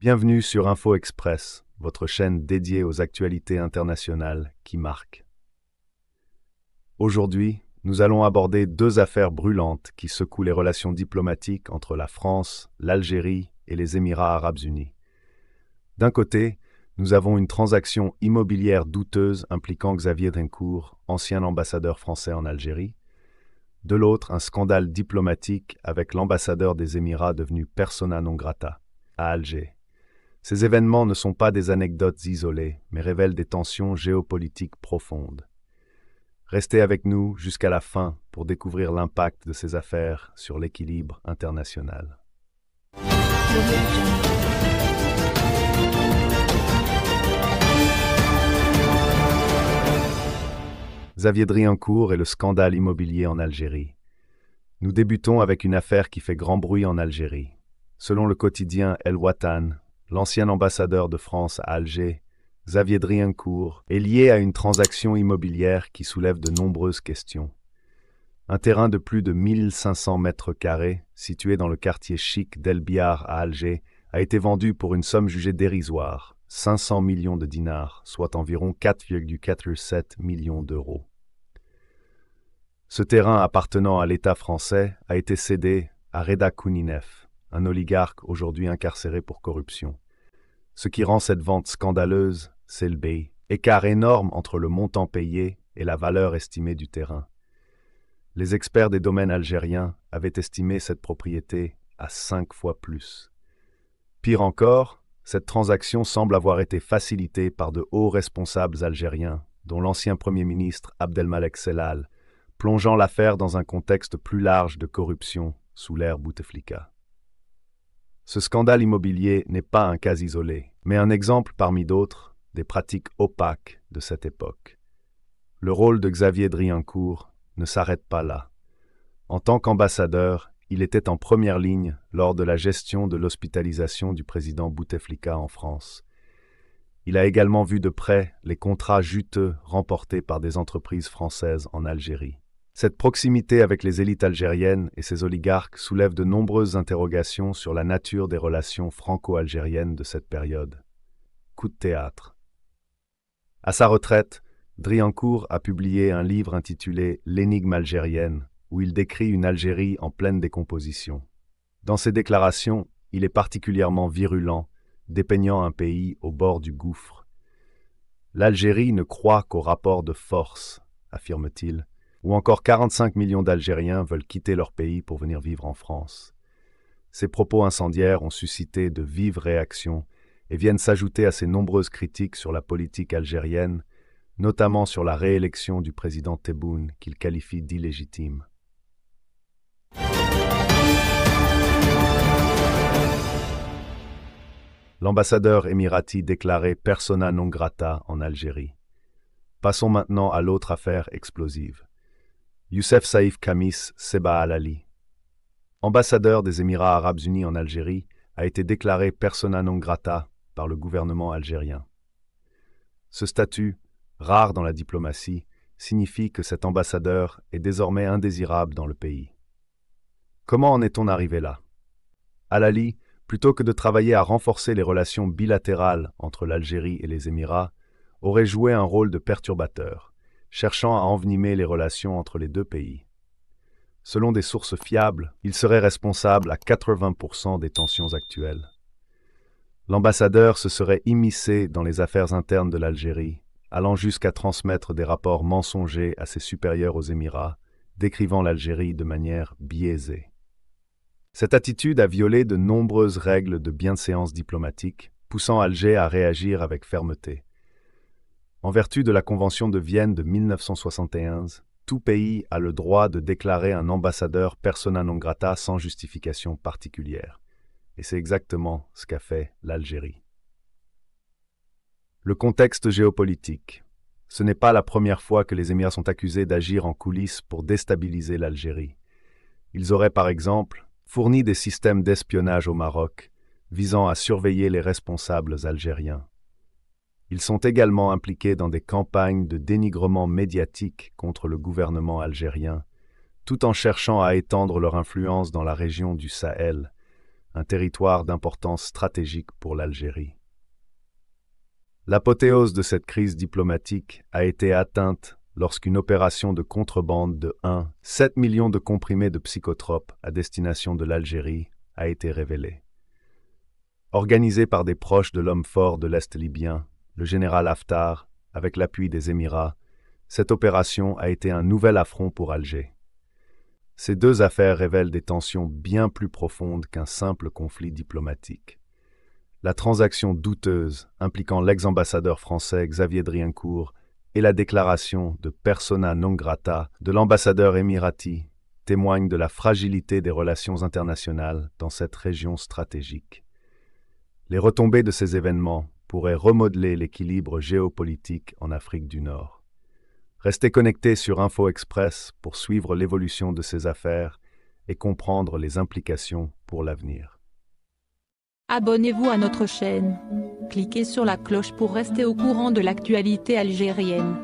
Bienvenue sur Info Express, votre chaîne dédiée aux actualités internationales qui marquent. Aujourd'hui, nous allons aborder deux affaires brûlantes qui secouent les relations diplomatiques entre la France, l'Algérie et les Émirats arabes unis. D'un côté, nous avons une transaction immobilière douteuse impliquant Xavier Drincourt, ancien ambassadeur français en Algérie, de l'autre un scandale diplomatique avec l'ambassadeur des Émirats devenu persona non grata à Alger. Ces événements ne sont pas des anecdotes isolées, mais révèlent des tensions géopolitiques profondes. Restez avec nous jusqu'à la fin pour découvrir l'impact de ces affaires sur l'équilibre international. Xavier Driancourt et le scandale immobilier en Algérie. Nous débutons avec une affaire qui fait grand bruit en Algérie. Selon le quotidien El Watan, l'ancien ambassadeur de France à Alger, Xavier Driencourt, est lié à une transaction immobilière qui soulève de nombreuses questions. Un terrain de plus de 1500 mètres carrés, situé dans le quartier chic d'Elbiar à Alger, a été vendu pour une somme jugée dérisoire, 500 millions de dinars, soit environ 4,47 millions d'euros. Ce terrain appartenant à l'État français a été cédé à Reda Kouninev, un oligarque aujourd'hui incarcéré pour corruption. Ce qui rend cette vente scandaleuse, c'est le B, écart énorme entre le montant payé et la valeur estimée du terrain. Les experts des domaines algériens avaient estimé cette propriété à cinq fois plus. Pire encore, cette transaction semble avoir été facilitée par de hauts responsables algériens, dont l'ancien Premier ministre Abdelmalek Selal, plongeant l'affaire dans un contexte plus large de corruption sous l'ère Bouteflika. Ce scandale immobilier n'est pas un cas isolé, mais un exemple parmi d'autres des pratiques opaques de cette époque. Le rôle de Xavier Driancourt ne s'arrête pas là. En tant qu'ambassadeur, il était en première ligne lors de la gestion de l'hospitalisation du président Bouteflika en France. Il a également vu de près les contrats juteux remportés par des entreprises françaises en Algérie. Cette proximité avec les élites algériennes et ses oligarques soulève de nombreuses interrogations sur la nature des relations franco-algériennes de cette période. Coup de théâtre. À sa retraite, Driancourt a publié un livre intitulé L'énigme algérienne, où il décrit une Algérie en pleine décomposition. Dans ses déclarations, il est particulièrement virulent, dépeignant un pays au bord du gouffre. L'Algérie ne croit qu'au rapport de force, affirme-t-il, où encore 45 millions d'Algériens veulent quitter leur pays pour venir vivre en France. Ces propos incendiaires ont suscité de vives réactions et viennent s'ajouter à ces nombreuses critiques sur la politique algérienne, notamment sur la réélection du président Tebboune qu'il qualifie d'illégitime. L'ambassadeur émirati déclarait « persona non grata en Algérie. Passons maintenant à l'autre affaire explosive. Youssef Saïf Kamis Seba Al-Ali, ambassadeur des Émirats arabes unis en Algérie, a été déclaré persona non grata par le gouvernement algérien. Ce statut, rare dans la diplomatie, signifie que cet ambassadeur est désormais indésirable dans le pays. Comment en est-on arrivé là Alali, plutôt que de travailler à renforcer les relations bilatérales entre l'Algérie et les Émirats, aurait joué un rôle de perturbateur cherchant à envenimer les relations entre les deux pays. Selon des sources fiables, il serait responsable à 80% des tensions actuelles. L'ambassadeur se serait immiscé dans les affaires internes de l'Algérie, allant jusqu'à transmettre des rapports mensongers à ses supérieurs aux Émirats, décrivant l'Algérie de manière biaisée. Cette attitude a violé de nombreuses règles de bienséance diplomatique, poussant Alger à réagir avec fermeté. En vertu de la Convention de Vienne de 1971, tout pays a le droit de déclarer un ambassadeur persona non grata sans justification particulière. Et c'est exactement ce qu'a fait l'Algérie. Le contexte géopolitique. Ce n'est pas la première fois que les Émirats sont accusés d'agir en coulisses pour déstabiliser l'Algérie. Ils auraient par exemple fourni des systèmes d'espionnage au Maroc visant à surveiller les responsables algériens. Ils sont également impliqués dans des campagnes de dénigrement médiatique contre le gouvernement algérien, tout en cherchant à étendre leur influence dans la région du Sahel, un territoire d'importance stratégique pour l'Algérie. L'apothéose de cette crise diplomatique a été atteinte lorsqu'une opération de contrebande de 1,7 millions de comprimés de psychotropes à destination de l'Algérie a été révélée. Organisée par des proches de l'homme fort de l'Est libyen, le général Haftar, avec l'appui des Émirats, cette opération a été un nouvel affront pour Alger. Ces deux affaires révèlent des tensions bien plus profondes qu'un simple conflit diplomatique. La transaction douteuse impliquant l'ex-ambassadeur français Xavier Driancourt et la déclaration de persona non grata de l'ambassadeur émirati témoignent de la fragilité des relations internationales dans cette région stratégique. Les retombées de ces événements pourrait remodeler l'équilibre géopolitique en Afrique du Nord. Restez connectés sur Info Express pour suivre l'évolution de ces affaires et comprendre les implications pour l'avenir. Abonnez-vous à notre chaîne. Cliquez sur la cloche pour rester au courant de l'actualité algérienne.